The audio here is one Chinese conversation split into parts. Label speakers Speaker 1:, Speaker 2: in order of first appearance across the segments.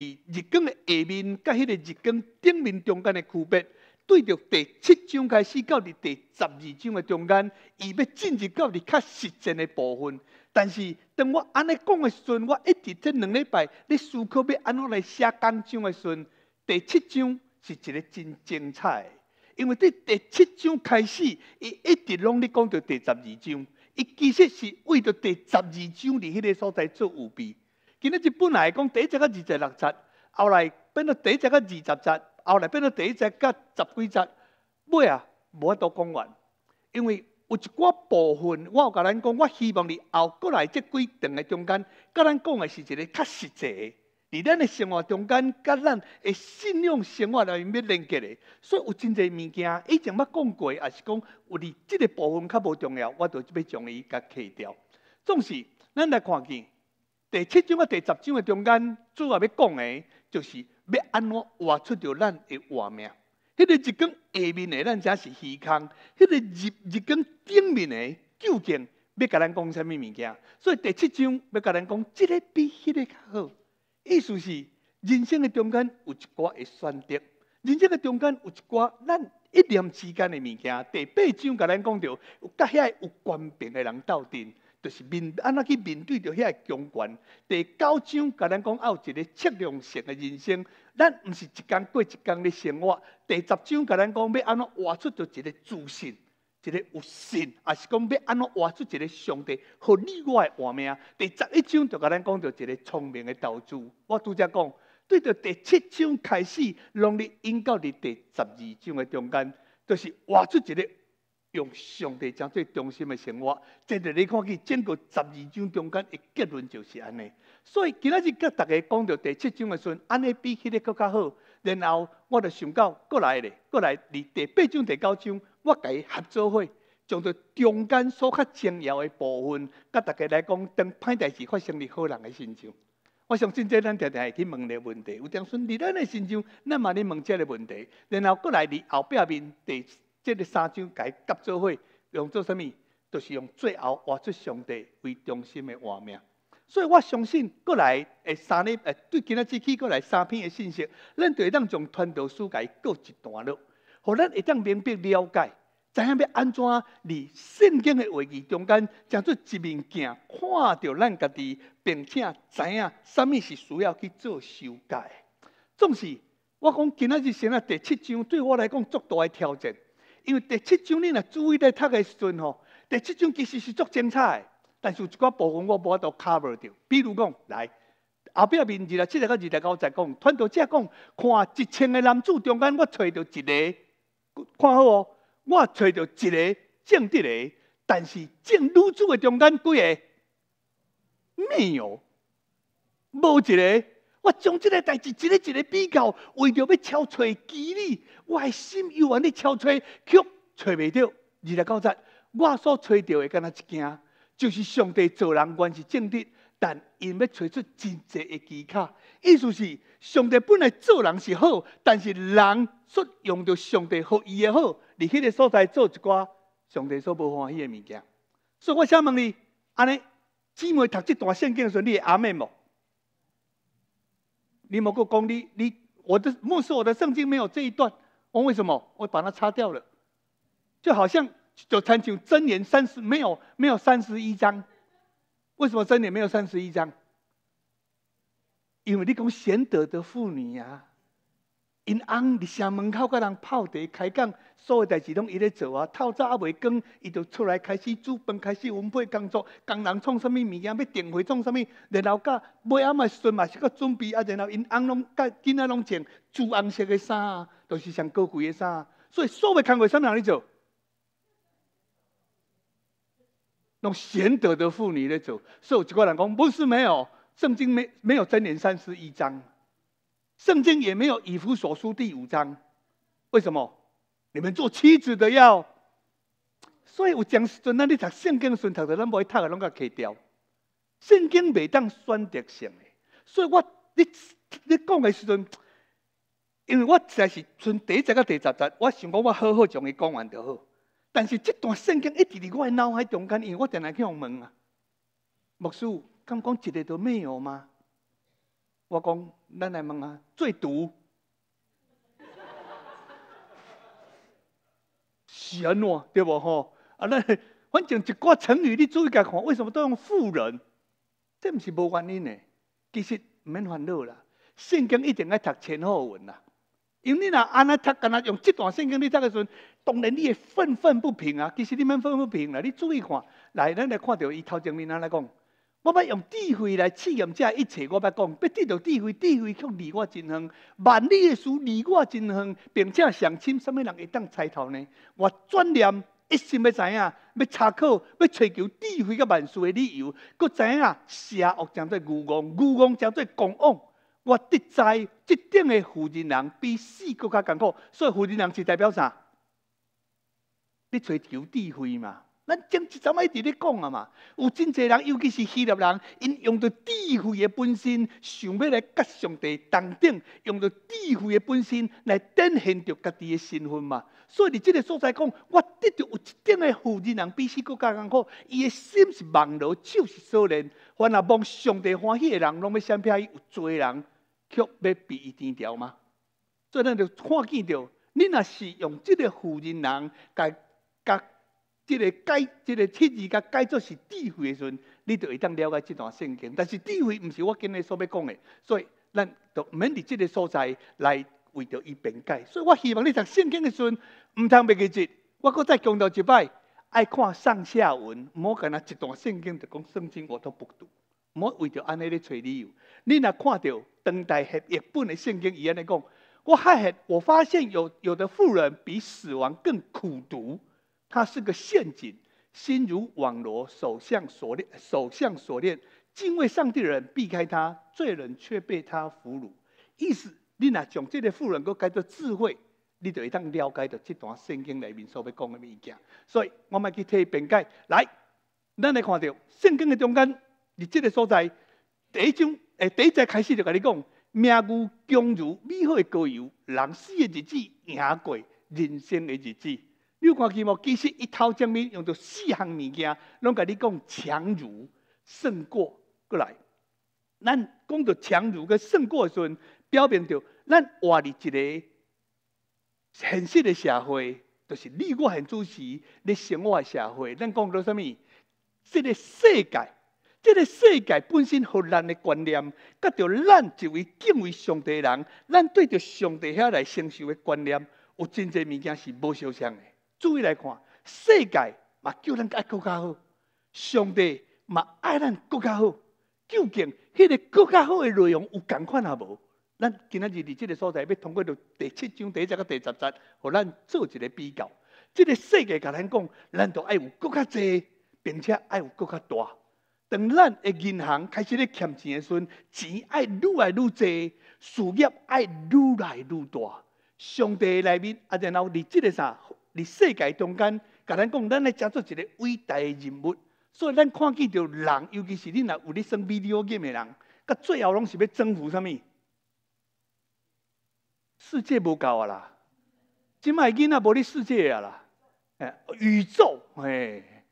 Speaker 1: 日光的下面，甲迄个日光顶面中间的区别，对着第七章开始，到第第十二章的中间，伊要进入到你较实践的部分。但是，当我安尼讲的时阵，我一直这两礼拜，你思考要安怎来写讲章的时阵，第七章是一个真精彩，因为伫第七章开始，伊一直拢伫讲着第十二章，伊其实是为了第十二章伫迄个所在做预备。今仔日本来讲第一节较二十六节，后来变到第一节较二十七，后来变到第一节较十几节尾啊无仔都讲完。因为有一寡部分我有甲咱讲，我希望你后过来即几段的中间甲咱讲的是一个较实际的伫咱的生活中间，甲咱会信用生活内面要连接的。所以有真侪物件，以前捌讲过，也是讲有伫即个部分较无重要，我都要将伊甲去掉，总是咱来看见。第七章到第十章的中间，主要要讲的，就是要安怎活出着咱的活命。迄个一卷下面的，咱才是虚空；，迄个日日根顶面的，究竟要甲咱讲什么物件？所以第七章要甲咱讲，即个比迄个较好。意思是，人生的中间有一寡的选择，人生的中间有一寡咱一念之间的物件。第八章甲咱讲着，有甲遐有关兵的人斗阵。就是面安怎去面对着遐强权？第九章甲咱讲，啊，有一个测量性的人生，咱毋是一天过一天的生活。第十章甲咱讲，要安怎活出着一个自信，一个有信，也是讲要安怎活出一个上帝和你我诶画面。第十一章就甲咱讲着一个聪明的投资。我拄则讲，对着第七章开始，拢咧引到伫第十二章诶中间，就是活出一个。用上帝当最中心的生活，这你去看去，整个十二章中间的结论就是安尼。所以今仔日甲大家讲到第七章的时阵，安尼比起个搁较好。然后我就想到过来咧，过来伫第八章第九章，我甲伊合作伙，从到中间所较重要诶部分，甲大家来讲，当歹代志发生伫好人诶身上。我相信这咱常常会去问个问题，有点顺。伫咱诶身上，咱嘛咧问这个问题。然后过来伫后边面第。即个三章该合作会用做啥物？就是用最后画出上帝为中心的画面。所以我相信，过来诶三日诶，对今仔日起过来三篇的信息，咱会当从传统书界过一段落，互咱会当明白了解，知影要安怎伫圣经的话语中间将出一面镜，看着咱家己，并且知影啥物是需要去做修改。总是我讲今仔日先啊第七章，对我来讲足大的挑战。因为第七章你若注意在读的时阵吼，第七章其实是足精彩，但是一寡部分我无法度 cover 掉。比如讲，来后壁面二廿七到二十九在讲，团到这讲，看一千个男子中间我找到一个，看好哦，我找到一个正直的，但是正女子的中间几个没有，无一个。我将即个代志一个一个比较，为着要找寻机理，我心欲望的找寻，却找未到。二十九节，我所找着的，敢若一件，就是上帝做人原是正直，但因要找出真济的技卡。意思是，上帝本来做人是好，但是人却用着上帝赋予的好，离迄个所在做一寡上帝所无欢喜的物件。所以我想问你，安尼姊妹读即段圣经的时，你会阿眠无？你某个功你你我的目视我的圣经没有这一段，我为什么？我把它擦掉了，就好像就参求真言三十没有没有三十一章，为什么真言没有三十一章？因为你讲贤德的妇女呀。因翁伫城门口，甲人泡茶、开讲，所有代志拢伊咧做啊。透早啊袂光，伊就出来开始煮饭，开始分配工作。工人创啥物物件？要订货，创啥物，然后到尾暗嘛，时阵嘛，是去准备啊。然后因翁拢、甲囡仔拢穿朱红色诶衫，啊，都是上高贵诶衫。啊，所以所有工课啥物人咧做？拢贤德的妇女咧做。所以有几个人讲，不是没有，圣经没没有真言三十一章。圣经也没有以弗所书第五章，为什么？你们做妻子的要。所以我讲时阵，那你读圣经时顺读的，咱无去读，拢甲去掉。圣经袂当选择性的，所以我你你讲的时阵，因为我实在是从第一节到第十节，我想讲我好好将伊讲完就好。但是这段圣经一直伫我的脑海中间，因为我定来去问啊，牧师，刚刚一的都没有吗？我讲。咱来问啊，最毒是安怎对无吼？啊，咱反正一个成语，你注意下看，为什么都用妇人？这毋是无原因的。其实毋免烦恼啦，圣经一定爱读前后文啦。因为你若安尼读，干那用这段圣经你读的时阵，当然你会愤愤不平啊。其实你免愤愤不平啦，你注意看，来咱来看到伊头前面安尼讲？我欲用智慧来试验这一切，我欲讲要得到智慧，智慧却离我真远，万里的事离我真远，并且上深，甚么人会当猜透呢？我转念，一心要知影，要查考，要追求智慧甲万事的理由，佫知影邪恶叫做愚妄，愚妄叫做狂妄。我得知，即顶的负责人比死佫较艰苦，所以负责人是代表啥？欲追求智慧嘛？咱正一阵仔伫咧讲啊嘛，有真侪人，尤其是希腊人，因用着智慧嘅本身，想要来甲上帝同等，用着智慧嘅本身来展现着家己嘅身份嘛。所以伫即个所在讲，我得到有一点嘅富人，人比死更加艰苦，伊嘅心是网络，手是锁链。凡若望上帝欢喜嘅人，拢要相伊有罪人却要伊天条吗？所以咱就看见着，你若是用即个富人，人家甲。即个解，即个七字甲解作是智慧的时阵，你就会当了解这段圣经。但是智慧毋是我今日所要讲的，所以咱就免伫即个所在来为着伊辩解。所以我希望你读圣经的时阵，毋通袂记字。我阁再强调一摆，爱看上下文，毋好干那一段圣经就讲圣经，我都不读。毋好为着安尼咧找理由。你若看到当代系日本的圣经，伊安尼讲，我发现我发现有有的富人比死亡更苦读。它是个陷阱，心如网罗，首相锁链，首相锁链。敬畏上帝的人避开它，罪人却被他俘虏。意思，你若从这个富人，佮改做智慧，你就会当了解到这段圣经里面所要讲的物件。所以，我们去伊辩解。来，咱来看到圣经的中间，是这个所在。第一章，诶，第一节开始就甲你讲，命如甘如美好的膏油，人死的日子也过，人生的日子。有看见无？其实一套将面用到四项物件，拢甲你讲强如胜过过来。咱讲到强如个胜过时阵，表明着咱活伫一个现实的社会，就是你我很主细嘅生活社会。咱讲到啥物？这个世界，这个世界本身互咱的观念，甲着咱一位敬畏上帝人，咱对着上帝遐来承受的观念，有真侪物件是无相像的。注意来看，世界嘛叫咱爱国家好，上帝嘛爱咱国家好。究竟迄个国家好的内容有共款也无？咱今仔日伫即个所在，要通过到第七章第一节到第十节，互咱做一个比较。即个世界甲咱讲，咱就爱有更加侪，并且爱有更加大。当咱的银行开始咧欠钱的时，阵，钱爱愈来愈侪，事业爱愈来愈大。上帝内面啊，然后伫即个啥？伫世界中间，甲咱讲，咱来交做一个伟大的人物。所以咱看见着人，尤其是恁若有咧想比尔盖的人，甲最后拢是要征服啥物？世界无够啊啦！即卖囡仔无咧世界啊啦！哎，宇宙，哎，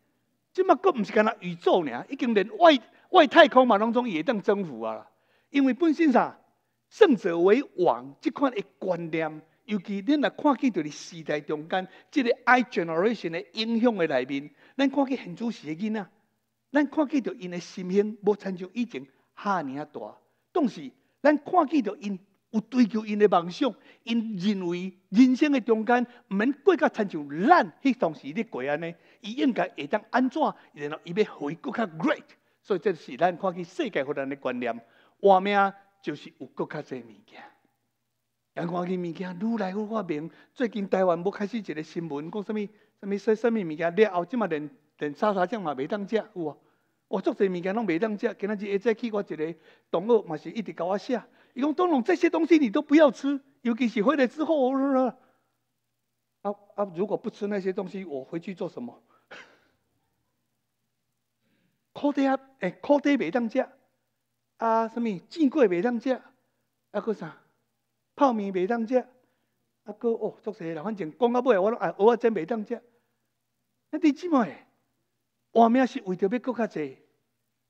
Speaker 1: 即卖阁毋是干呐？宇宙呢？已经连外外太空嘛当中也当征服啊！啦。因为本身啥，胜者为王即款的观念。尤其恁若看见伫时代中间，这个 I generation 的影响的内面，咱看见主多事囡仔，咱看见着因的心胸无亲像以前哈尔大。同时，咱看见着因有追求因的梦想，因认为人生的中间毋免过较亲像咱迄当时咧过安尼，伊应该会当安怎？然后伊要伊佫较 great。所以这是咱看见世界互咱的观念，话命就是有佫较侪物件。阳光机物件愈来愈发明，最近台湾要开始一个新闻，讲什物什物说什物物件？了后即马连连沙沙酱嘛袂当食，有无？哇足侪物件拢袂当食。今仔日会早去我一个同学嘛是一直甲我写，伊讲东东这些东西你都不要吃，尤其是回来之后。啊啊！如果不吃那些东西，我回去做什么？烤地鸭诶，烤地袂当食。啊，什物，煎粿袂当食？啊，搁啥？泡面袂当食，啊个哦，做势啦？反正讲到尾，我拢哎，蚵仔煎袂当食。那对姊妹，换命是为着要搁较济，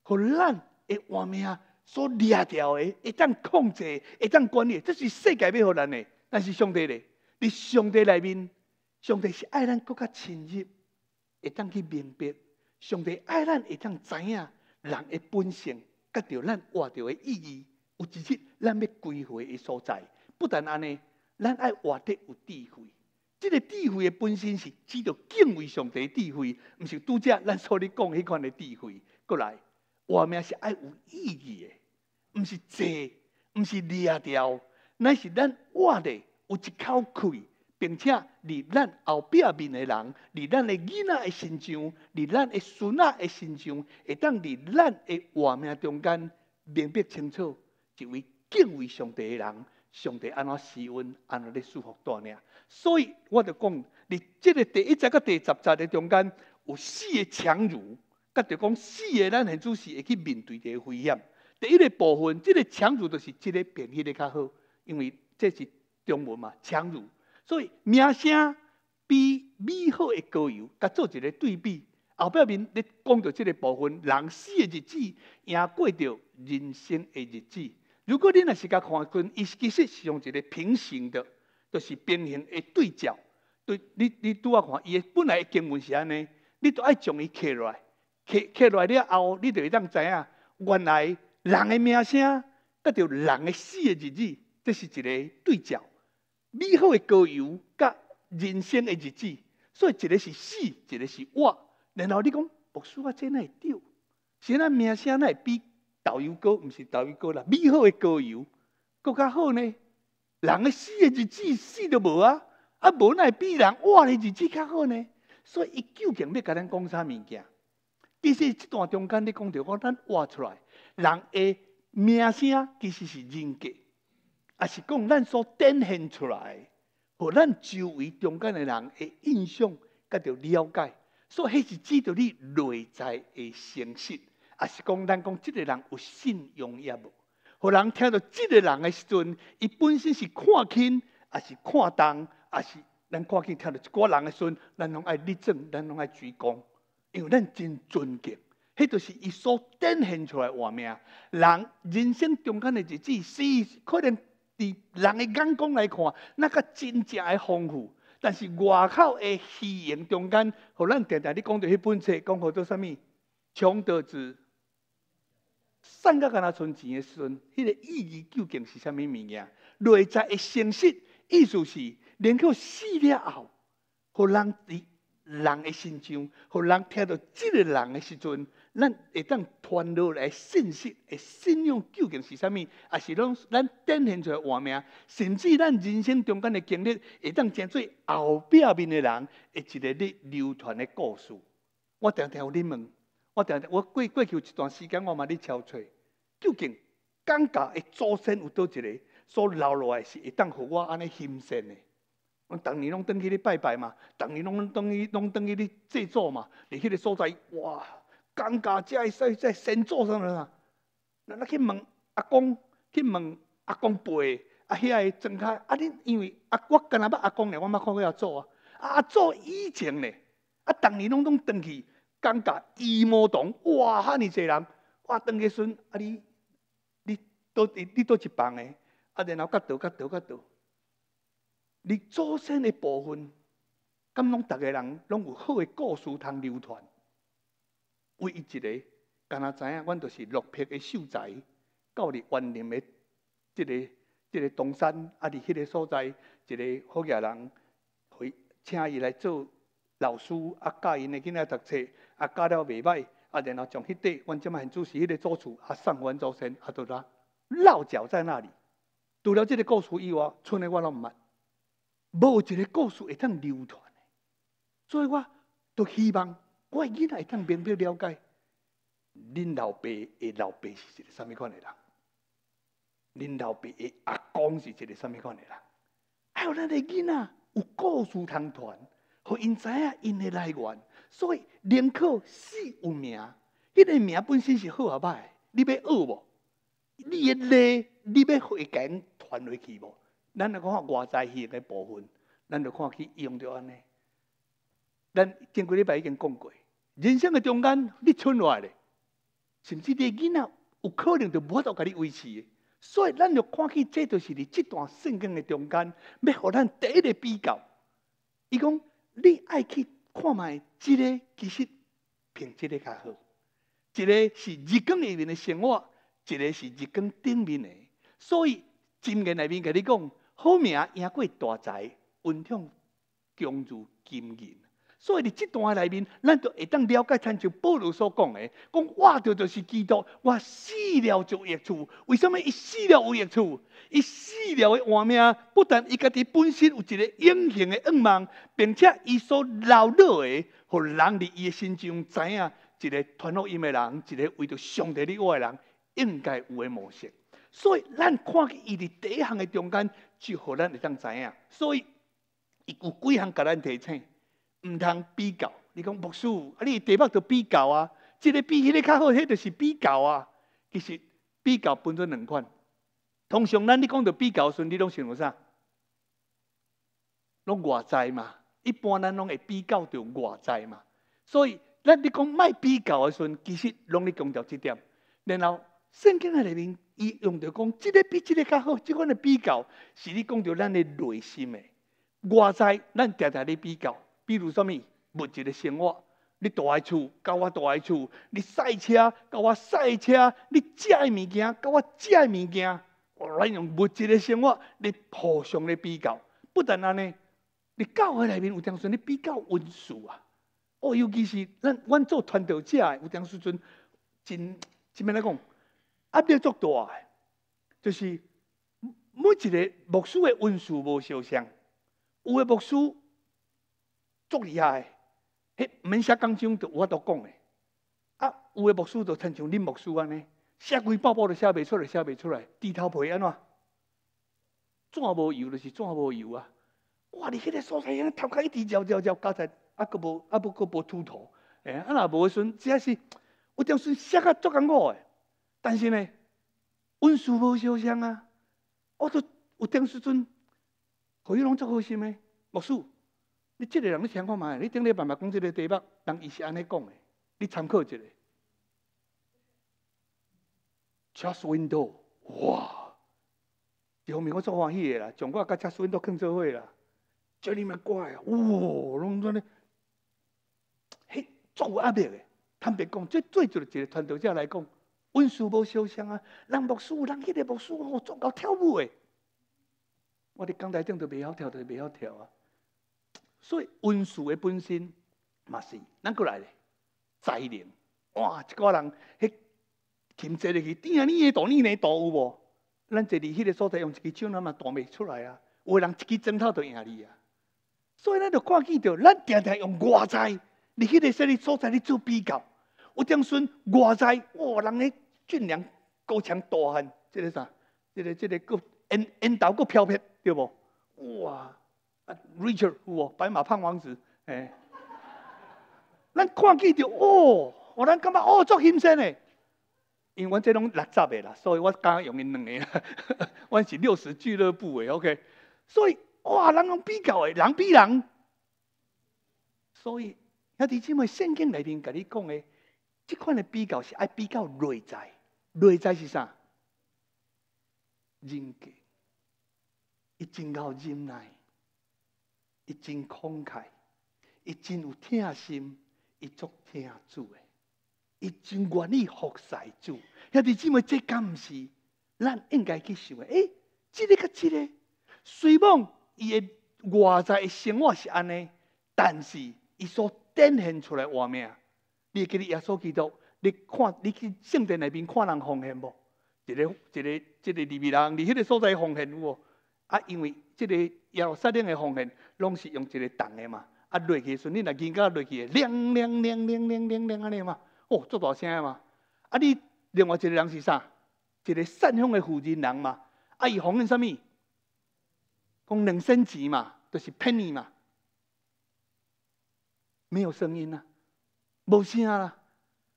Speaker 1: 互咱诶换命所掠掉诶，会当控制，会当管理，这是世界要互咱诶。但是上帝咧，伫上帝内面，上帝是爱咱搁较亲入，会当去明白，上帝爱咱会当知影人诶本性，甲着咱活着诶意义，有日咱要归回诶所在。不但安尼，咱爱活得有智慧。即个智慧的本身是，指着敬畏上帝智慧，毋是拄则咱所咧讲迄款的智慧过来。活命是爱有意义的，毋是坐，毋是掠条，乃是咱活得有一口气，并且伫咱后壁面的人，伫咱的囡仔的身上，伫咱的孙仔的身上，会当伫咱的活命中间明白清楚，一位敬畏上帝的人。上帝安怎侍温，安怎咧舒服多呢？所以我就讲，你即个第一节佮第十节的中间有四个强乳，佮着讲四个咱现主细会去面对这个危险。第一个部分，这个强乳就是即个变迄个较好，因为这是中文嘛，强乳。所以名声比美好的高油，佮做一个对比，后壁面咧讲到即个部分，人死的日子赢过着人生的日子。如果你若是甲看，群，伊其实是用一个平行的，就是边形的对角。对，你你拄啊看，伊本来经文是安尼，你都爱将伊落来，刻落来了后，你就会当知影，原来人的名声，甲着人的死的日子，这是一个对角。美好的歌谣，甲人生的日子，所以一个是死，一个是活。然后你讲，牧师啊真会丢，现在名声会比。导游膏毋是导游膏啦，美好的歌谣，搁较好呢。人诶死诶日子死都无啊，啊无奈比人活诶日子较好呢。所以，伊究竟要甲咱讲啥物件？其实即段中间，你讲着我咱活出来，人诶名声其实是人格，也是讲咱所展现出来，互咱周围中间诶人诶印象，甲着了解，所以迄是指着你内在诶诚实。也是讲，咱讲即个人有信用，业无。互人听到即个人的时阵，伊本身是看轻，也是看重，也是咱看轻。听到一个人的时阵，咱拢爱立正，咱拢爱鞠躬，因为咱真尊敬。迄就是伊所展现出来画面。人人生中间的日子，是可能伫人的眼光来看，那个真正嘅丰富。但是外口的虚荣中间，互咱常常咧讲到迄本册，讲好做啥物？穷德志。送到跟若存钱的时阵，迄个意义究竟是啥物物件？内在的信息，意思是能够死了后，予人伫人的心上，予人听到即个人的时阵，咱会当传落来信息的信用究竟是啥物？也是拢咱展现出来画面，甚至咱人生中间的经历，会当成为后表面的人会一个咧流传的故事。我听听你问。我定，我过过去一段时间，我嘛咧憔悴。究竟尴尬的祖先有倒一个，所留落来是会当，互我安尼心酸的。我逐年拢登去咧拜拜嘛，逐年拢登去，拢登去咧祭祖嘛。伫迄个所在，哇，尴尬！才会使在神座上啦。那去问阿公，去问阿公辈，啊，遐个庄开。啊，恁因为阿我干阿捌阿公咧，我嘛看过阿祖啊。阿祖以前咧，啊，逐年拢拢登去。感觉一模同，哇，哈尼侪人，我当个孙，啊你，你倒一，你倒一班诶，啊然后甲倒甲倒甲倒，你祖先诶部分，敢拢，逐个人拢有好诶故事通流传。唯一一个，敢若知影，阮就是落魄诶秀才，到你园林诶，即个即个东山，啊伫迄个所在，一个好建人，会请伊来做老师，啊教伊诶囡仔读册。啊，教了袂歹，啊，然后从迄块，阮即嘛很主席迄个祖厝，啊，上阮祖先，啊，都他落脚在那里。除了即个故事以外，剩诶我拢毋捌，无一个故事会通流传。所以我都希望我个囡仔会通明白了解，恁老爸诶老爸是一个啥物款的人，恁老爸的阿公是一个啥物款的人，还有咱诶囡仔有故事通传，互因知影因的来源。所以，宁可死有名，迄个名本身是好啊歹。你要恶无？你的泪，你要回根传落去无？咱来看外在去个部分，咱就看去用着安尼。咱前几礼拜已经讲过，人生诶中间，你存来咧，甚至你囡仔有可能就无法度甲你维持。所以，咱就看去，这就是你这段圣经诶中间，要互咱第一个比较。伊讲，你爱去。看卖，即个其实凭质个较好。一个是日光下面的生活，一个是日光顶面的。所以金岩内面甲你讲，好命赢过大财运通强如金银。所以，伫这段内面，咱就会当了解参就保罗所讲的，讲我着就是基督，我死了就益处。为什么伊死了有益处？伊死了的换命，不但伊家己本身有一个隐形的愿望，并且伊所留落的，予人伫伊的心中知影一个传福音的人，一个为着上帝里的人应该有的模式。所以，咱看见伊伫第一项的中间，就予咱会当知影。所以，伊有几项甲咱提醒。毋通比较，你讲牧师，啊你题目著比较啊，这个比迄个较好，那个是比较啊。其实比较分做两款，通常咱你讲到比较时，你拢想到啥？拢外在嘛，一般咱拢会比较到外在嘛。所以咱你讲卖比较的时，其实拢咧强调即点。然后圣经里面伊用着讲即个比即个较好，即款的比较是你讲著咱的内心的外在，咱常常咧比较。比如什物物质的生活，你住的厝，到我住的厝；你赛车，到我赛车；你食的物件，甲我食的物件。我来用物质的生活嚟互相嚟比较。不但安尼，你教会内面有当时你比较温书啊。哦，尤其是咱，阮做团队者，诶，有当时阵，真怎面来讲，压力足大诶。就是每一个牧师诶温书无相，像，有诶牧师。足厉害，迄毋免写工章，就有法都讲诶。啊，有诶木师就亲像恁木师安尼，写规包包都写袂出来，写袂出来，猪头皮安怎？怎无油就是怎无油啊！哇，你迄个所在，头壳一直焦焦焦胶在，啊，佫无啊，不佫无秃头。诶。啊若无诶时阵，只要是有点时写较足艰苦诶。但是呢，温书无烧香啊。我都有点时阵可以拢足好心呢？木师。你即个人，你听看嘛？你顶礼拜嘛讲即个题目，人伊是安尼讲的，你参考一下。window，哇，一方面我足欢喜的啦，从我甲 window 碰做伙啦，叫你们乖啊，哇，拢安呢，嘿，足有压力的。坦白讲，最最主要一个传统者来讲，温书无受伤啊，人读书，人迄个读书吼，做够跳舞诶。我伫讲台顶都未晓跳，都未晓跳啊。所以温室的本身嘛是，咱个来咧，灾年哇，一个人迄勤做入去，第二年、度你年度有无？咱在伫迄个所在用一支枪，咱嘛弹未出来啊？有个人一支针头都赢你啊！所以咱就看见着，咱定定用外在你迄个说你所在你做比较。有讲说外在哇，人咧俊良高强大汉，即个啥？即个即个佫烟烟头佫飘撇，对无？哇！Richard，我白马胖王子，哎，咱看见就哦，我咱感觉哦，足新鲜的，因为阮这拢六十的啦，所以我刚刚用因两个，阮是六十俱乐部的，OK，所以哇，人拢比较的，人比人，所以，那在这么圣经里面跟你讲的，这款的比较是爱比较内在，内在是啥？人格，已经到心内。伊真慷慨，伊真有听心，伊足听主诶，伊真愿意服侍主。遐，姊妹，即这毋是咱应该去想诶。诶，即个甲即个，虽望伊诶外在生活是安尼，但是伊所展现出来画面，你会记得耶稣基督，你看，你去圣殿内面看人奉献无？一个一个一个日本人，伫迄个所在奉献有无？啊，因为。即个要杀鸟的方言，拢是用一个重的嘛。啊，落去时，你若人家落去，亮亮亮亮亮亮亮安尼嘛，哦，做大声的嘛。啊，你另外一个人是啥？一个善香的富人人嘛。啊，伊红诶啥物？讲两仙钱嘛，就是骗你嘛。没有声音呐，无声啦。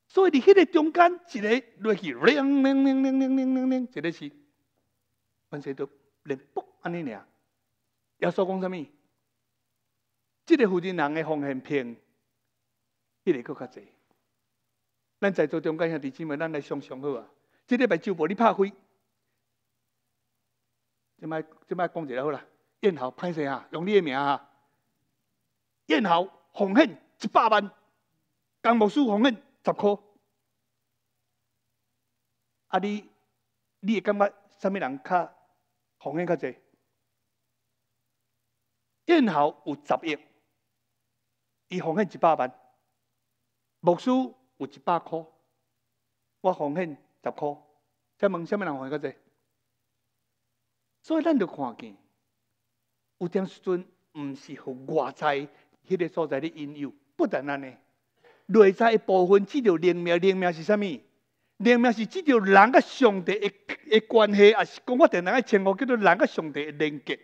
Speaker 1: 所以你迄个中间一个落去，亮亮亮亮亮亮亮，这个是，完事就连安尼尔。耶稣讲什么？这个福建人诶？风险平，比你佫较济。咱在座中间兄弟姊妹，咱来想想好啊。即礼拜昼无你拍开，即摆即摆讲一下好啦。燕豪歹势啊，用你诶名啊。燕豪风险一百万，江木树风险十块。啊你，你会感觉什物人较风险较济？正好有十亿，伊奉献一百万，牧师有一百箍，我奉献十箍。请问甚么人奉献较多？所以咱就看见，有点时阵毋是互外在，迄个所在的引诱，不但安尼，内在一部分，即条灵命，灵命是甚物？灵命是即条人甲上帝的的关系，也是讲我定定爱称呼叫做人甲上帝连接。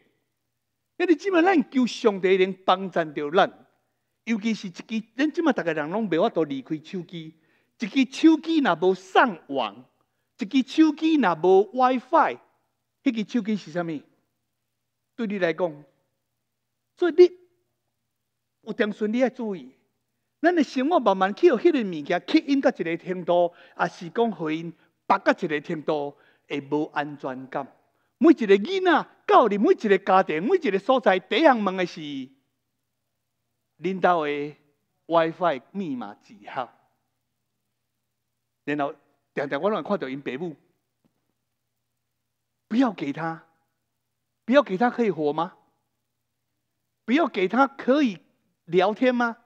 Speaker 1: 迄你即马咱求上帝能帮助着咱，尤其是一支，恁即马逐个人拢袂法度离开手机，一支手机若无上网，一支手机若无 WiFi，迄支手机是啥物？对你来讲，所以你有点顺，你要注意，咱的生活慢慢去互迄个物件吸引到一个程度，也是讲互因绑到一个程度会无安全感。每一个囡仔，到你每一个家庭，每一个所在，第一项问的是领兜的 WiFi 密码几号。然后常常我拢会看到因爸母，不要给他，不要给他可以活吗？不要给他可以聊天吗？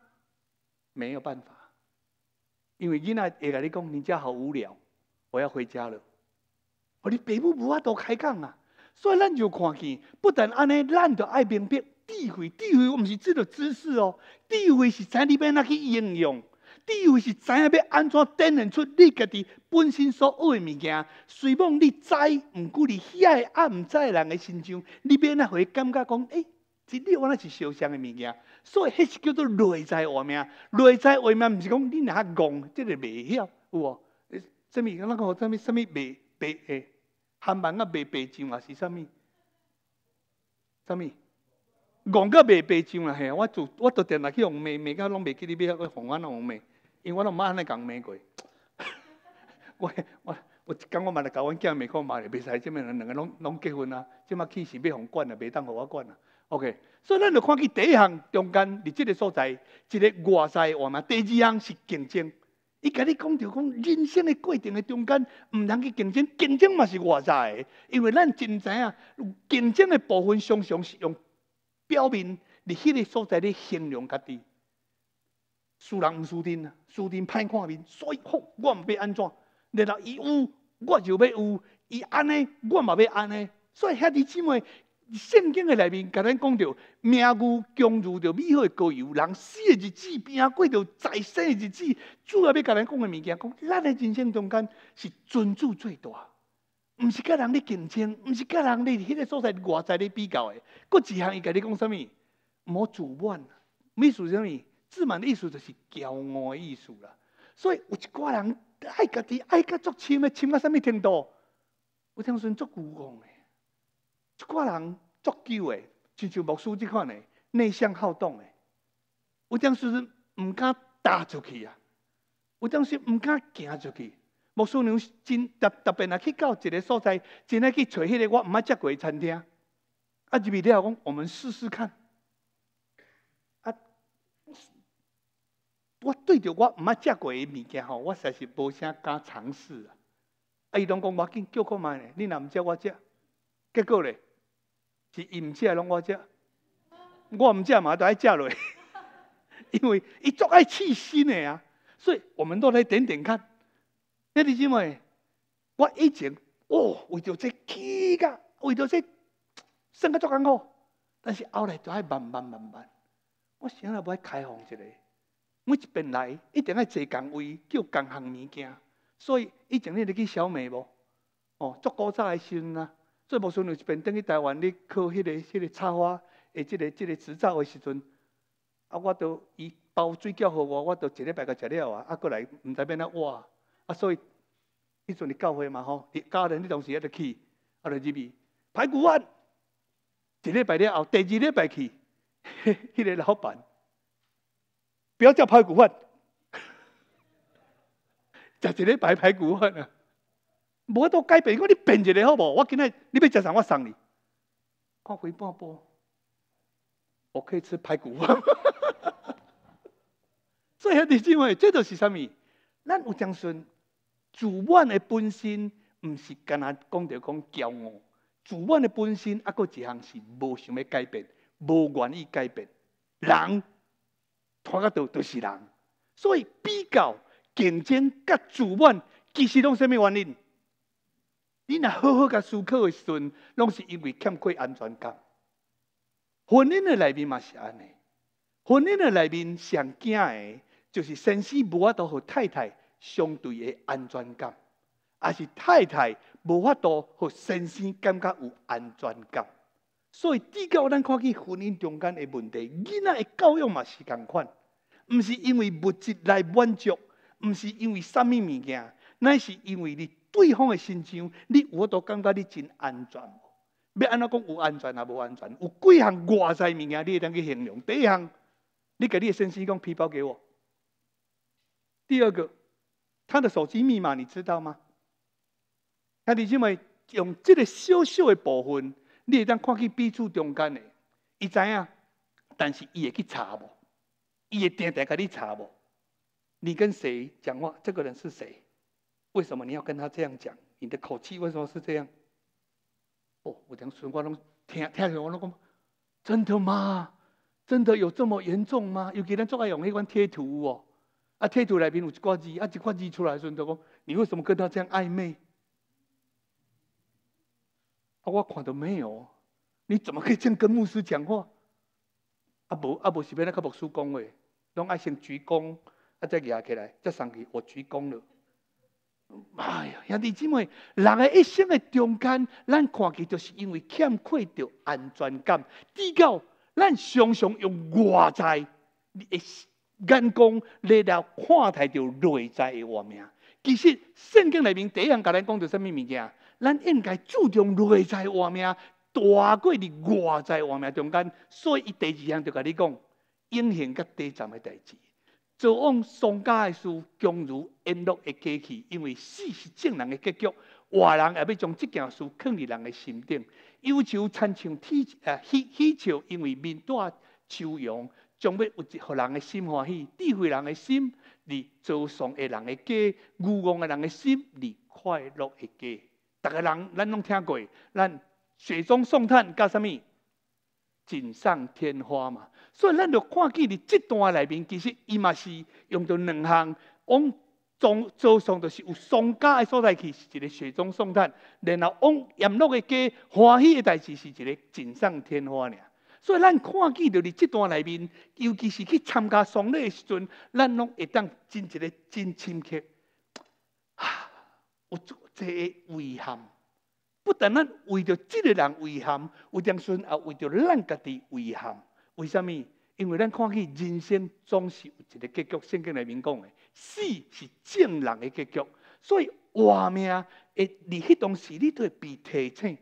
Speaker 1: 没有办法，因为囡仔会甲你讲，你家好无聊，我要回家了。我你爸母无法度开讲啊。所以咱就看见，不但安尼，咱就爱辨别智慧。智慧毋是即个知识哦，智慧是知你要哪去应用。智慧是知影要安怎展现出你家己本身所学诶物件。虽望你知，毋过你喜爱，也毋知人诶心中，里怎哪会感觉讲，诶，即你原来是烧伤诶物件。所以迄是叫做内在话面。内在话面毋是讲你若戆，即个袂晓有无？诶，什敢那个什物什物袂袂诶？韩文啊，未白上啊，是啥物？啥物？戆个未白上啊，嘿！我做我到定来去互骂，骂到拢未记得要要洪安互骂，因为我拢毋捌安尼共骂过。我我我一讲我嘛来甲阮囝骂，看骂咧，袂使即物人两个拢拢结婚啊，即马气是要互管啊，袂当互我管啊。OK，所以咱就看去第一项中间，伫即个所在，即个外在话嘛，第二项是竞争。伊甲你讲，着讲人生的过程的中间，毋通去竞争，竞争嘛是外在的，因为咱真知影，竞争的部分常常是用表面，伫迄个所在咧形容家己，输人毋输阵啊，输阵歹看面，所以好，我毋要安怎，然后伊有，我就要有，伊安尼，我嘛要安尼，所以兄弟姊妹。圣经的内面，甲咱讲着命如江如着美好的高油，人死的日子边过着再生的日子。主要要甲咱讲诶物件，讲咱的人生中间是尊主最大，毋是甲人咧竞争，毋是甲人咧迄个所在外在咧比较的。骨一项伊甲你讲啥物，冇自满，意思是啥物，自满的意思就是骄傲的意思啦。所以有一寡人爱家己，爱甲足深诶深加啥物程度？我听说足牛王诶。一款人足球诶，亲像牧师即款诶，内向好动诶。有阵时毋敢踏出去啊，有阵时毋敢行出去。牧师娘真特特别，若去到一个所在，真爱去找迄个我毋爱食过诶餐厅。啊，入去了后讲，我们试试看。啊，我对着我毋爱食过诶物件吼，我实在是无啥敢尝试啊。啊，伊拢讲，我紧叫看觅咧，你若毋食我食。结果咧。是伊毋食拢我食，我毋食嘛，都爱食落，因为伊足爱气心诶啊。所以我们都来点点看。那是因为我以前哦，为着这气噶，为着这生得足艰苦。但是后来就爱慢慢慢慢，我想来要开放一个。每一边来，一定要坐岗位，叫共行物件，所以以前你去小美无？哦，足古早诶时阵啊。最无顺有一边等去台湾咧，靠迄个、迄个插花诶，即个、即个执照的时阵，啊，我都伊包水饺互我，我都一礼拜甲食了啊，啊，过来知要变怎活啊，所以，迄阵你教会嘛吼，家人迄当时也著去，啊，著入去排骨饭，一礼拜了后，第二礼拜去，迄 个老板，不要叫排骨饭，食 一礼拜排骨饭啊。无法度改变，我你变一个好无？我今日你要食啥？我送你。看回半波，我可以吃排骨。所以兄弟姐妹，这都是啥物？咱有长顺，自满的本身，毋是干那讲着讲骄傲。自满的本身，啊，佫一项是无想要改变，无愿意改变。人，拖到都都是人。所以比较竞争甲自满，其实拢啥物原因？你若好好甲思考的时阵，拢是因为欠缺安全感。婚姻的内面嘛是安尼，婚姻的内面上惊的，就是先生无法度和太太相对的安全感，也是太太无法度和先生感觉有安全感。所以，只够咱看起婚姻中间的问题，囡仔的教育嘛是共款，毋是因为物质来满足，毋是因为啥物物件，乃是因为你。对方的心情，你我都感觉你真安全。要安怎讲有安全啊？无安全？有几项外在物件你会当去形容？第一项，你给列先生息讲皮包给我；第二个，他的手机密码你知道吗？兄弟姐妹，用这个小小的部分，你会当看去彼此中间的，伊知影，但是伊会去查无，伊会定定甲你查无？你跟谁讲话？这个人是谁？为什么你要跟他这样讲？你的口气为什么是这样？哦，我讲孙光龙，听，听我老公，真的吗？真的有这么严重吗？有给人做爱用那关贴图哦，啊贴图来宾有挂字，啊一挂字出来，孙德公，你为什么跟他这样暧昧？啊，我看到没有？你怎么可以这样跟牧师讲话？啊不啊不，是被那个牧师讲的，拢爱先鞠躬，啊再压起来，再上去我鞠躬了。哎呀，兄弟姊妹，人的一生的中间，咱看见就是因为欠缺着安全感，至到咱常常用外在的眼光来了看待着内在的画面。其实圣经里面第一样甲咱讲着什物物件？咱应该注重内在画面，大过你外在画面中间。所以伊第二项就甲你讲，隐形甲短暂的代志。做往宋家的事，进如音乐的过去，因为死是正人的结局，活人也要将这件事藏伫人的心顶，要求亲像天，呃喜喜笑，因为面带朝阳，将要有一互人的心欢喜，智慧人的心，离做丧的人的家，愚妄的人的心，离快乐的家。逐个人咱拢听过，咱雪中送炭讲啥物？锦上添花嘛，所以咱就看见伫这段内面，其实伊嘛是用到两项，往总早上就是有丧家的所在去是一个雪中送炭，然后往炎热的家欢喜的代志是一个锦上添花俩。所以咱看见到伫这段内面，尤其是去参加丧礼的时阵，咱拢会当真一个真深刻，有这个遗憾。不但咱为着即个人遗憾，有蒋孙也为着咱家己遗憾。为虾物？因为咱看起人生总是有一个结局，圣经里面讲的，死是正人的结局。所以活命，诶，你迄当时你都会被提醒，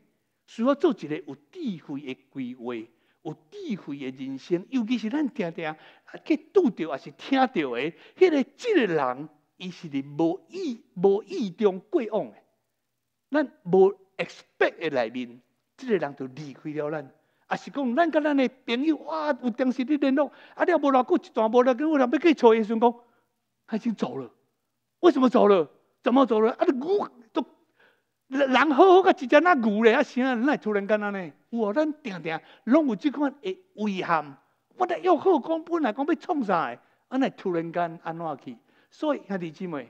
Speaker 1: 需要做一个有智慧诶规划，有智慧诶人生。尤其是咱听听，啊，去拄着也是听到诶迄个即个人，伊是伫无意、无意中过往诶。咱无。expect 嘅内面，这个人就离开了咱。啊，是讲咱甲咱嘅朋友，哇，有当时啲联络，啊，了无偌久一段无啦，咁我人要去查伊时阵，讲他已经走了。为什么走了？怎么走了？啊，牛都人好好嘅，一只那牛咧，啊，啥啊，哪突然间安尼？哇，咱定定拢有即款嘅遗憾。我咧约好讲本来讲要创啥嘅，安尼突然间安怎去。所以兄弟姊妹，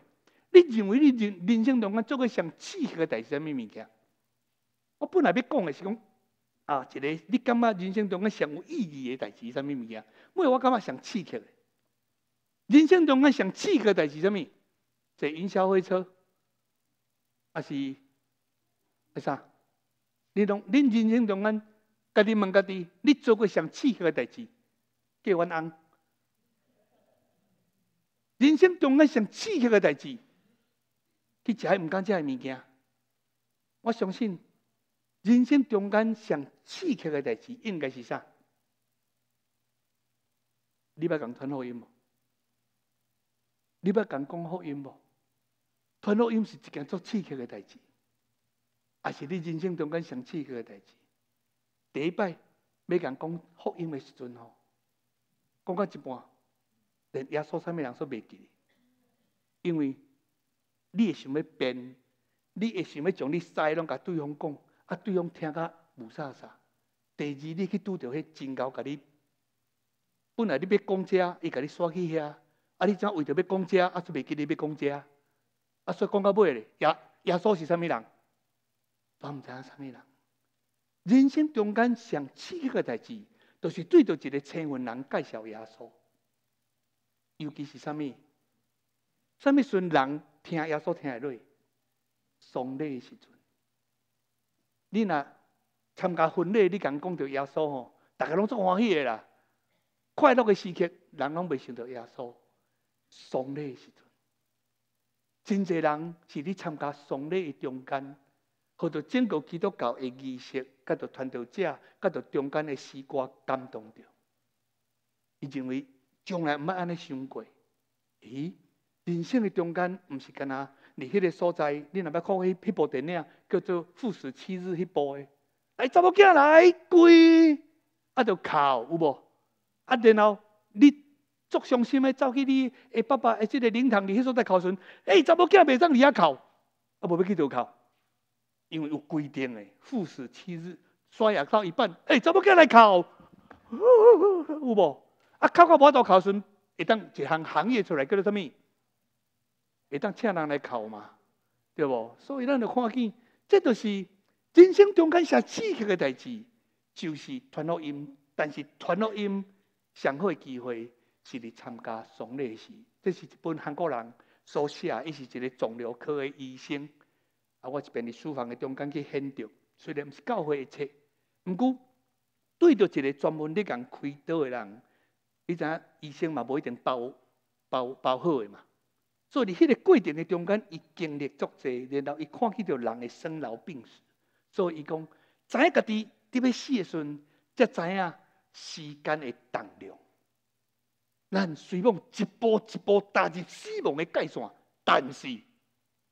Speaker 1: 你认为你人人生中间做过上契合的代是咩物件？我本来要讲诶，是讲，啊一个你感觉人生中嘅上有意义诶代志系物物件？为我感觉上刺激诶，人生中嘅上刺激诶代志系物？坐云霄飞车，还是系啥？你拢你人生中间，家己问家己，你做过上刺激诶代志？叫阮翁。人生中间上刺激诶代志，去食系毋敢食诶物件。我相信。人生中间上刺激的代志，应该是啥？你捌共讲吞喉音，无？你捌共讲讲音，无？吞喉音是一件足刺激的代志，也是你人生中间上刺激的代志。第一摆，要讲讲福音的时阵吼，讲到一半，连耶稣啥物人都袂记，因为你会想要变，你会想要将你塞拢甲对方讲。啊，对方听甲无啥啥。第二，你去拄到迄真狗，甲你本来你要讲遮，伊甲你煞去遐，啊，你怎为着要讲遮，啊，就未记得要讲遮，啊，所以讲到尾咧，耶耶稣是啥物人？我毋知影啥物人。人生中间上刺激个代志，就是对着一个青云人介绍耶稣，尤其是啥物？啥物阵人听耶稣听得累，松累个时阵。你若参加婚礼，你刚讲到耶稣吼，大家拢足欢喜个啦。快乐的时刻，人拢未想到耶稣。丧礼的时阵，真侪人是伫参加丧礼的中间，或者整个基督教的仪式，甲着传道者，甲着中间的诗歌感动到。伊认为从来毋捌安尼想过，咦？人生的中间毋是干哪？你迄个所在，你若要看迄迄部电影，叫做《富士七日》迄部诶。诶查某囝来跪，啊，就哭有无？啊，然后你足伤心诶，走去你诶爸爸诶即个灵堂，你迄所在哭时，哎，查某囝袂当伫遐哭，啊，无要去倒哭，因为有规定诶，《富士七日》刷牙到一半，诶查某囝来哭，有无？啊，哭到无度哭时，会当一项行业出来，叫做什么？会当请人来哭嘛？对无？所以咱就看见，这都是人生中间上刺激的代志，就是传录音。但是传录音上好的机会是你参加肿瘤时。这是一本韩国人所写，伊是一个肿瘤科的医生。啊，我一边伫书房的中间去献着，虽然毋是教会的册，毋过对着一个专门咧共开刀的人，你知影医生嘛，无一定包包包好的嘛。所以，迄个过程的中间，伊经历足济，然后伊看见着人的生老病死，所以伊讲，知影家己伫要死的时阵，才知影时间的重量。咱虽望一步一步踏入死亡的界线，但是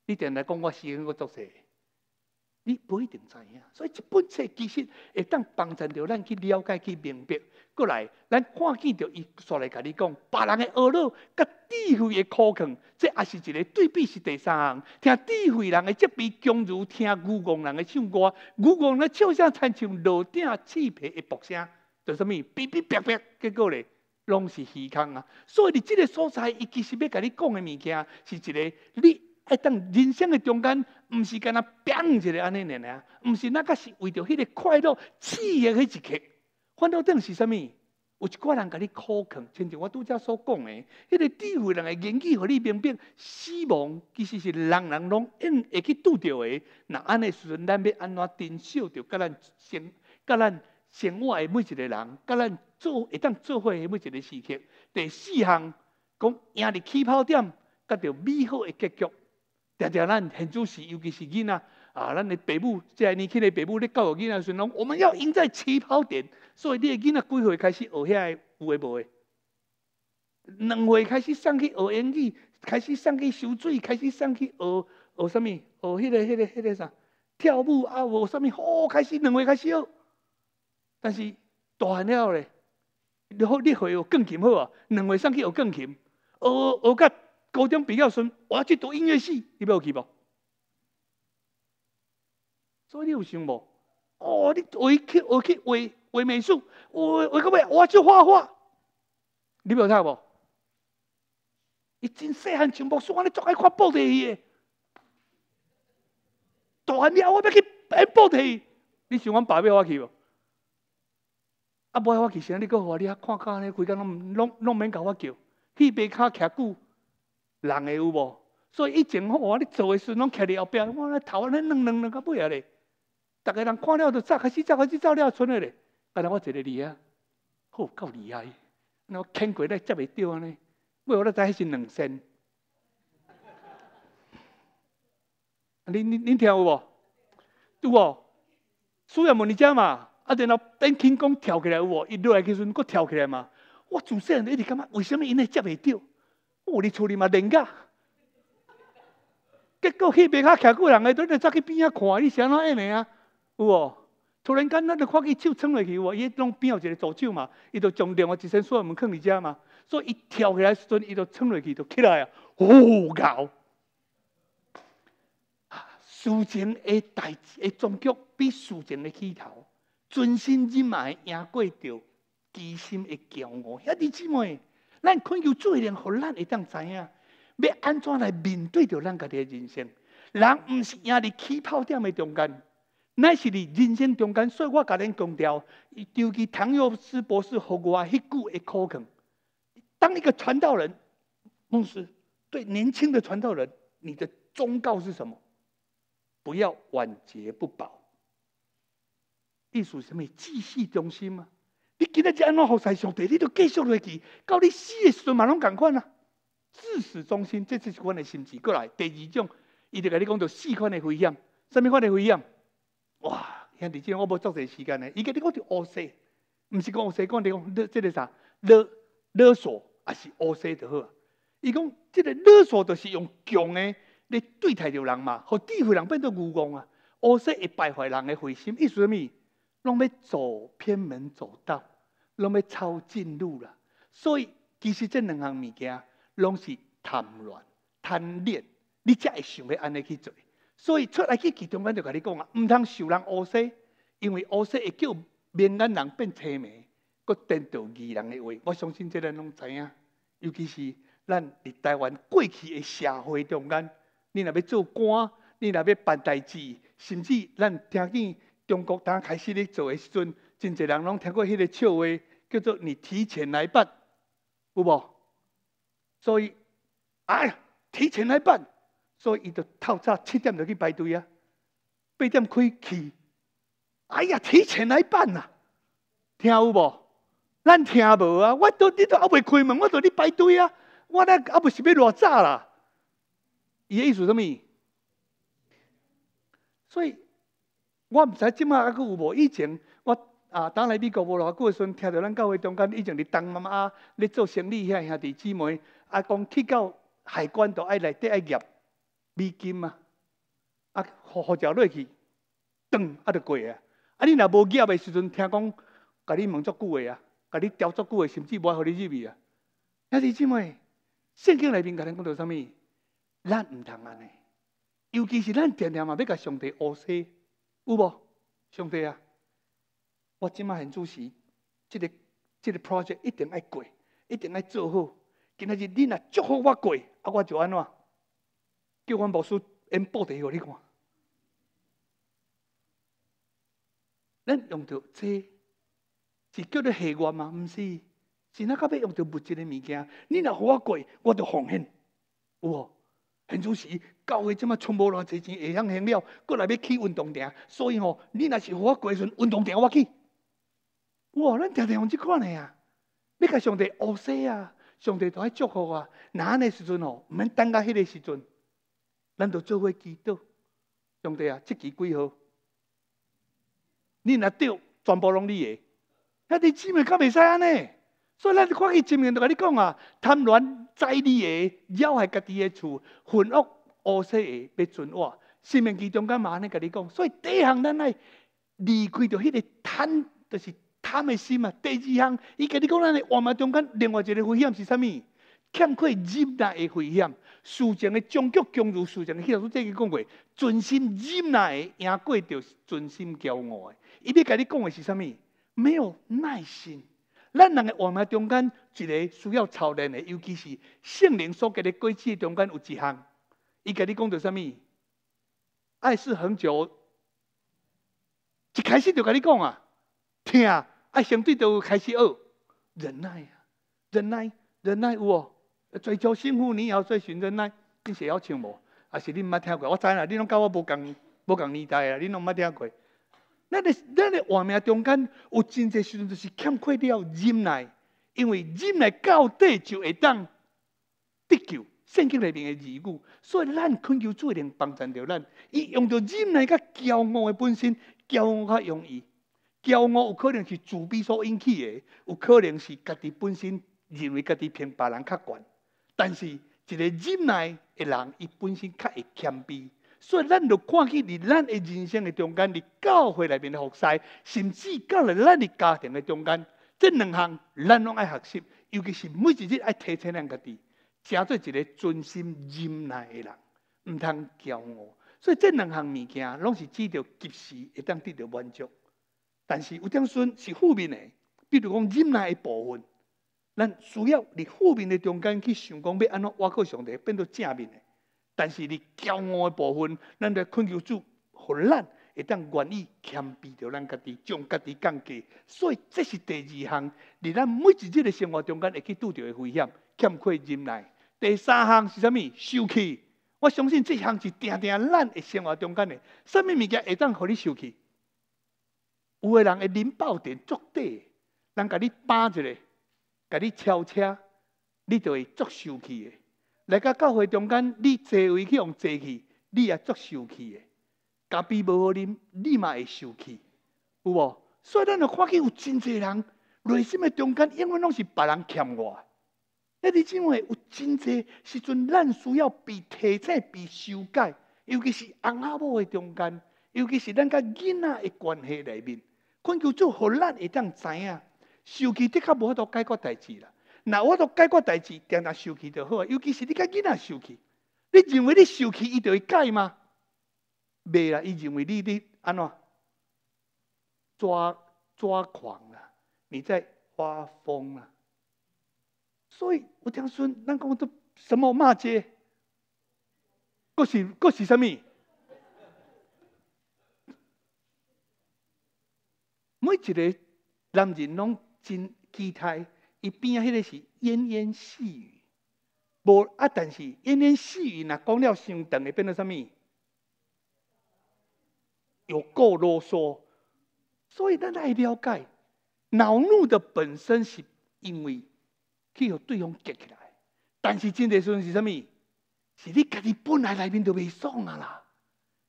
Speaker 1: 你定来讲我死个足济，你不一定知影。所以，一本册其实会当帮助着咱去了解去明白。过来，咱看见到伊，煞来甲你讲，别人的恶乐，甲智慧的苦空，这也是一个对比，是第三项。听智慧人的这边，强如听愚公人的唱歌。愚公人笑声，参像露顶刺皮的薄声，叫什么？哔哔叭叭，结果咧，拢是耳空啊。所以你即个所在，伊其实要甲你讲的物件，是一个你爱当人生的中间，毋是干那变一个安尼念的啊，是那个是为着迄个快乐、刺激迄一刻。反斗这是啥物？有一寡人甲你苛刻，亲像我拄则所讲诶，迄个智慧人诶言语互你辨别，死亡其实是人人拢因会去拄着诶。那安尼时阵，咱要安怎珍惜着甲咱生，甲咱生活诶每一个人，甲咱做，一旦做伙诶每一个时刻。第四项，讲赢在起跑点，甲着美好诶结局。爹爹，咱现主时，尤其是囡仔啊，咱诶爸母，即系你睇你爸母咧教育囡仔时，拢我们要赢在起跑点。所以你的囡仔几岁开始学遐个有诶无诶？两岁开始送去学英语，开始送去学水，开始送去学学啥物？学迄个迄个迄个啥？跳舞啊，学啥物好开始两岁开始，学。但是大了咧，你好，你会学钢琴好啊，两岁送去学钢琴，学学甲高中比较时，我要去读音乐系，你不要去无？所以你有想无？哦，你学去学去学。为美术，我我个咩，我就画画。你有看无？一真细汉，全木梳，我咧抓爱块布底伊大汉了，我要去白布底你想我爸要我去无？啊，不，我其实你互我你看看看咧，规间拢拢拢免甲我叫，去边卡刻久，人会有无？所以以前我你做的时拢徛伫后壁，我咧头尼软软软到尾下咧。逐个人看了就走，开始走，开始走了，剩个咧。啊，那我一个字啊，好够厉害，那我轻过，咧接袂到呢，尾我咧知是两仙。恁恁恁听有无？有无？苏亚问你遮嘛？啊，然后变轻讲跳起来有无？伊落来时阵，佫跳起来嘛？我自细汉一直感觉，为什么因会接袂到？我伫厝里嘛练噶，结果迄边较徛久人诶，都来走去边仔看，你是安怎诶？尼啊？有无？突然间，咱就看见手撑落去喎，伊拢边有一个左手嘛，伊就重另外一身所有物伫遮嘛，所以伊跳起来时阵，伊就撑落去，就起来啊！呼搞！啊，事情的代，的终局比事情的起头，真心热爱，赢过着机心的骄傲。兄弟姊妹，咱可做尽量，互咱会当知影，要安怎来面对着咱家己的人生。人毋是赢伫起跑点的中间。那是你人生中间，所以我甲恁强调，尤其唐药斯博士和我迄句会考讲：当一个传道人，牧师，对年轻的传道人，你的忠告是什么？不要晚节不保。艺术什么？继续中心吗？你今日只安怎好侍上帝，你就继续落去，到你死的时阵嘛拢共款啊！至死忠心，这就是阮的心质。过来，第二种，伊就甲你讲到四款的危险，什么款的危险？哇！兄弟，我冇足个时间呢。伊家你讲叫恶势，毋是讲恶势，讲你讲呢，即个啥勒勒索，还是恶势就好啊？伊讲，即个勒索，就是用强诶咧对待着人嘛，互智慧人变做愚公啊！恶势会败坏人诶慧心，意思物？拢要走偏门走道，拢要抄近路啦。所以其实即两项物件，拢是贪乱、贪恋，你才会想要安尼去做。所以出来去其中间就甲你讲啊，毋通受人恶势，因为恶势会叫闽南人变青盲，佮颠倒异人的话。我相信即咱拢知影，尤其是咱伫台湾过去的社会中间，你若要做官，你若要办代志，甚至咱听见中国党开始咧做的时阵，真侪人拢听过迄个笑话，叫做“你提前来办”，有无？所以，哎，呀，提前来办。所以伊就透早七点就去排队啊，八点开去。哎呀，提前来办呐，听有无？咱听无啊，我都你都还未开门，我都你排队啊，我咧还未是要偌早啦。伊的意思什么？所以我毋知即马还佫有无以前我啊，当来美国无偌久的时阵，听到咱教会中间以前伫东妈阿，咧做生意遐兄弟姊妹，啊，讲去到海关都爱来得爱业。美金啊，啊，胡胡食落去，噔，啊，就过啊。啊，你若无入的时阵，听讲，甲你问足久话啊，甲你调足久话，甚至无爱你入去啊。兄弟因妹，圣经内面甲咱讲到啥物，咱毋同安尼。尤其是咱天天嘛要甲上帝乌西，有无？上帝啊，我即嘛很主视，即个即个 project 一定爱过，一定爱做好。今仔日你若祝福我过，啊，我就安怎？叫阮牧师因布袋互你看。咱用着这個，是叫做下愿嘛，毋是，是啊，个要用着物质的物件。你若互我过，我就奉献。有无？现主时教会即满存无偌济钱，会晓行了，过来要去运动场。所以吼、哦，你若是互我时阵运动场，我去。有哇，咱定定用即款的啊，要甲上帝学西啊，上帝都爱祝福啊。若安尼时阵吼、毋免等到迄个时阵。咱都做伙祈祷，兄弟啊，积期几号？你若对，全部拢你个。那弟姊妹可袂使安尼，所以咱看伊正面，就甲你讲啊：贪恋在你个，要害家己个厝，浑恶恶势个，要存活。生命其中间嘛安尼甲你讲，所以第一项咱来离开着迄个贪，就是贪的心啊。第二项，伊甲你讲，咱来话嘛中间，另外一个危险是啥物？欠缺忍耐个危险。事情的终局，强如事情。迄老师这近讲过，存心忍耐，赢过着存心骄傲的。伊要甲你讲的是啥物？没有耐心。咱人诶，话脉中间，一个需要操练的，尤其是性灵所给的规矩中间有一项。伊甲你讲着啥物？爱是很久，一开始就甲你讲啊，听。爱相对就开始恶，忍耐啊，忍耐，忍耐，有无？追求幸福，你也要做寻忍耐。你是会唱无？还是你毋捌听过？我知啦，你拢甲我无共无共年代啊！你拢毋捌听过。咱个咱个画面中间有真济时阵就是欠缺了忍耐，因为忍耐到底就会当得救。圣经内面的字句，所以咱困求主能帮助着咱。伊用着忍耐甲骄傲的本身，骄傲较容易。骄傲有可能是自卑所引起的，有可能是家己本身认为家己偏别人较悬。但是一个忍耐的人，伊本身较会谦卑，所以咱就看起伫咱的人生的中间，伫教会内面服侍，甚至到咧咱的家庭的中间，这两项咱拢爱学习，尤其是每一日爱提醒咱家己，成做一个专心忍耐的人，毋通骄傲。所以这两项物件，拢是只着及时，会当得到满足。但是有点损是负面的，比如讲忍耐的部分。咱需要伫负面的中间去想讲，要安怎挖苦上帝，变做正面的。但是伫骄傲的部分，咱着困求主，互咱会当愿意谦卑着咱家己，将家己降低。所以这是第二项，伫咱每一日的生活中间会去拄着的危险，谦缺忍耐。第三项是啥物？生气。我相信这项是定定咱的生活中间的，啥物物件会当互你生气？有个人会引爆点足底，人甲你扒一个。甲你超车，你就会足受气的；来甲教会中间，你坐位去用坐去，你也足受气的。咖啡无好啉，你嘛会受气，有无？所以咱就看见有真侪人，内心么中间因为拢是别人欠我？那你怎为有真侪时阵，咱需要被提醒、被修改，尤其是翁仔某的中间，尤其是咱甲囡仔的关系里面，看到做互咱会当知影。生气的确无法度解决代志啦，那我多解决代志，定定生气就好啊。尤其是你甲囡仔生气，你认为你生气伊就会改吗？未啦，伊认为你你安怎抓抓狂啦，你在发疯啦。所以我听说，那讲人都什么骂街，嗰是嗰是甚物？每一个男人拢。真气态，伊边啊，迄个是奄奄细语，无啊，但是奄奄细语若讲了伤长，会变做啥物？有够啰嗦，所以咱来了解，恼怒的本身是因为去互对方激起来，但是真时阵是啥物？是你家己本来内面就未爽啊啦，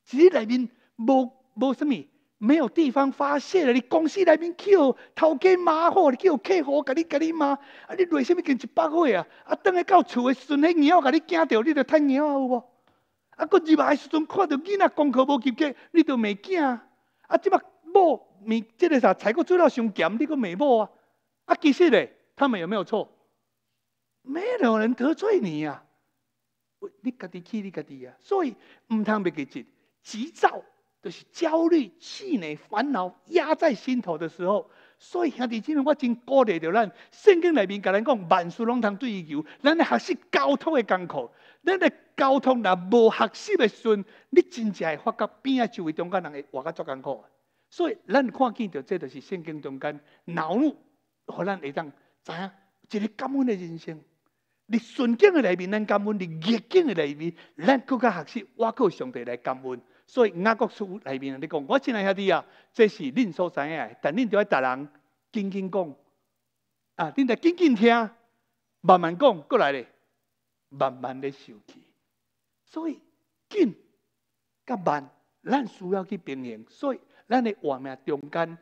Speaker 1: 是你内面无无啥物。没有地方发泄了，你公司内面叫头家骂货，你叫客户甲你甲你骂，啊，你为什么跟一百岁啊？啊，等下到厝的时阵，迄猫甲你惊着，你就趁猫有无？啊，过入来时阵看到囡仔功课无及格，你就未惊？啊，即马某你即个啥菜佫做了上咸，你佫未某啊？啊，其实咧，他们有没有错？没有人得罪你啊，你家己气，你家己啊，所以毋通袂记急急躁。就是焦虑、气馁、烦恼压在心头的时候，所以兄弟姐妹，我真鼓励着咱。圣经内面甲咱讲，万事拢通对伊求。咱学习交通的艰苦，咱的交通若无学习的时阵，你真正会发觉边啊周围中间人会活较足艰苦。所以咱看见着，这就是圣经中间恼怒，和咱会当知影一个感恩的人生。你顺境的内面，咱感恩；你逆境的内面，咱更加学习，我靠上帝来感恩。所以《雅各书》里面你讲，我真爱兄弟啊，这是恁所知嘅，但恁就喺逐人静静讲，啊，恁就静静听，慢慢讲过来咧，慢慢咧受气。所以紧甲慢，咱需要去平衡。所以，咱诶画命中间，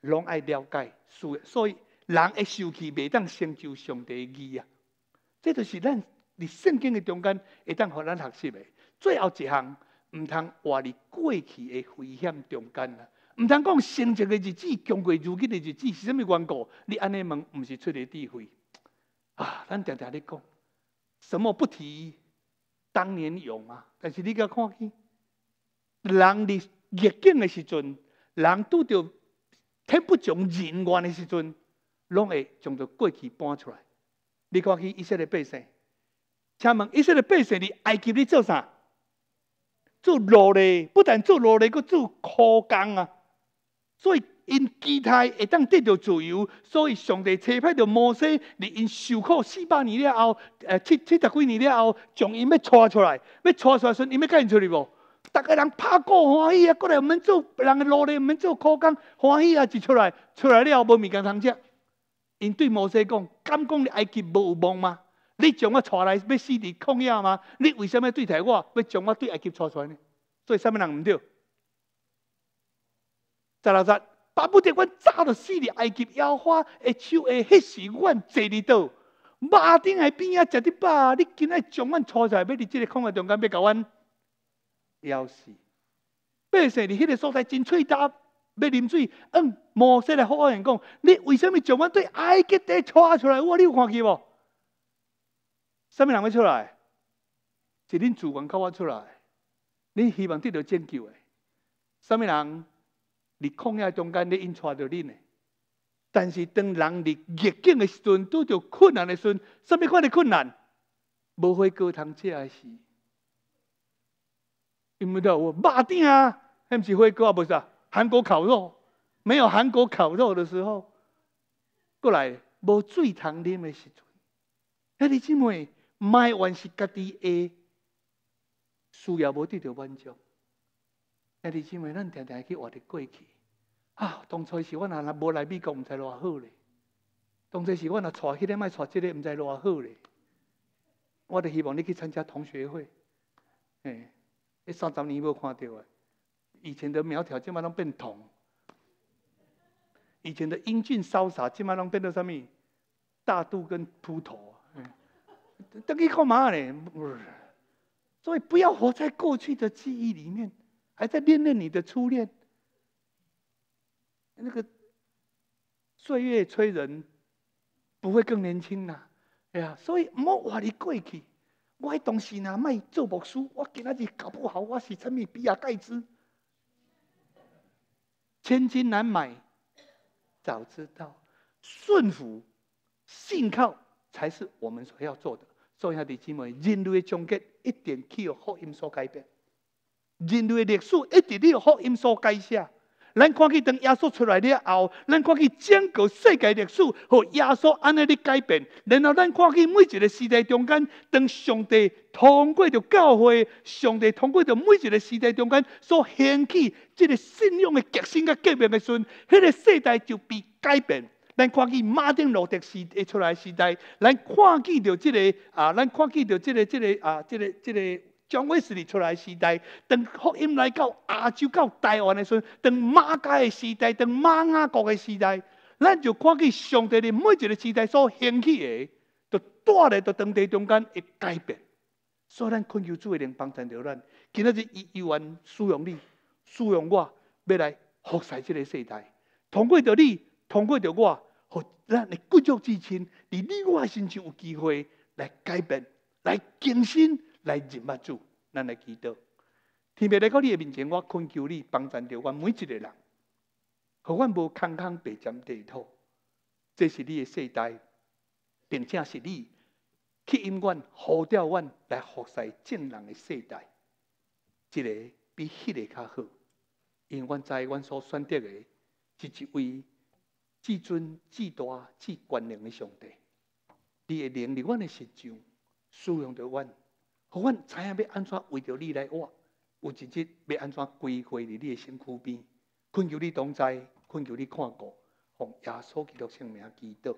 Speaker 1: 拢爱了解。所所以人诶受气，未当成就上帝意啊。即就是咱伫圣经嘅中间，会当互咱学习嘅。最后一项。毋通活伫过去的危险中间啦，毋通讲升一的日子强过，如今的日子是啥物缘故？你安尼问，毋是出于智慧啊！咱常常咧讲，什么不提当年勇啊？但是你甲看见，人伫逆境的时阵，人拄着听不从人愿的时阵，拢会将着过去搬出来。你看起以色列百姓，请问以色列百姓，你埃及你做啥？做奴隶，不但做奴隶，佫做苦工啊！所以因期待会当得到自由，所以上帝车派到摩西，因受苦四百年了后，呃七七十几年了后，将因要带出来，要带出来，阵，因要因出去无？逐个人拍鼓欢喜啊！过来毋免做别人奴隶，毋免做苦工，欢喜啊！一出来，出来了后无物件通食，因对摩西讲：“敢讲埃及无王吗？”你将我带来要死伫矿遐吗？你为什么对待我？要将我对埃及拖出来呢？做甚么人毋对？十六十，爸母得阮早着死伫埃及妖花，会手会迄时阮坐伫倒，马丁诶边啊食哩饱。你今仔将阮拖来，要伫即个矿业中间，要甲阮？枵死！百姓哩，迄个所在真喙焦，要啉水。嗯，摩西来好话讲，你为什么将我对埃及底拖出来？我你有看见无？什么人要出来？是恁主观靠我出来？恁希望得到拯救的？什么人？伫空压中间，咧引带着恁的？但是当人伫逆境的时阵，拄着困难的时阵，什么款的困难？无花果糖吃诶是？因为到我肉鼎啊？还不是火锅不是？韩国烤肉？没有韩国烤肉的时候，过来无水通啉的时阵，迄你因为？卖完是家己的，需要无得到满足。兄弟因妹，咱定定去活的过去，啊！当初是我若无来美国，毋知偌好咧。当初是我若娶迄个，卖娶即个，毋知偌好咧。我哋希望你去参加同学会，哎！你三十年无看到啊！以前的苗条，即摆拢变通；以前的英俊潇洒，即摆拢变做啥物？大肚跟秃头。登记干嘛呢？不是，所以不要活在过去的记忆里面，还在恋恋你的初恋。那个岁月催人，不会更年轻呐。哎呀，所以莫话你过去，我东西呢，卖做牧师，我今仔日搞不好，我是成为比尔盖茨，千金难买。早知道顺服信靠。才是我们所要做的。所以，弟因为人类终结一点去有福音所改变，人类历史一点点福音所改写。咱看去，当耶稣出来了后，咱看去整个世界历史和耶稣安尼的改变。然后咱看去每一个时代中间，当上帝通过着教会，上帝通过着每一个时代中间所掀起这个信仰的革新甲革命的时，那个世代就被改变。咱看见马丁路德时的出来时代，咱看见到这个啊，咱看见到这个、这个啊、这个、这个将威尔士出来时代，等福音来到亚洲、到台湾的时，等马家的时代、等马雅国的时代，咱就看见上帝的每一个时代所兴起的，就带来到当地中间的改变。所以，咱看求主个人帮助着咱，今仔日亿万使用你、使用我，要来服侍这个世代，通过着你。通过着我，互咱的骨肉至亲，伫你我身上有机会来改变、来更新、来认物主，咱来记得。天未来到你的面前，我恳求你帮助着我每一个人，互阮无空空白占地土。这是你的世代，并且是你吸引阮、呼召阮来服侍正人的世代，一个比迄个较好，因阮知阮所选择的是一位。至尊至大至关良的上帝，你的灵入阮的身上，使用着阮，互阮知影要安怎为着你来活，有一日要安怎归回在你的身躯边。困求你同在，困求你看顾，互耶稣基督圣名祈祷。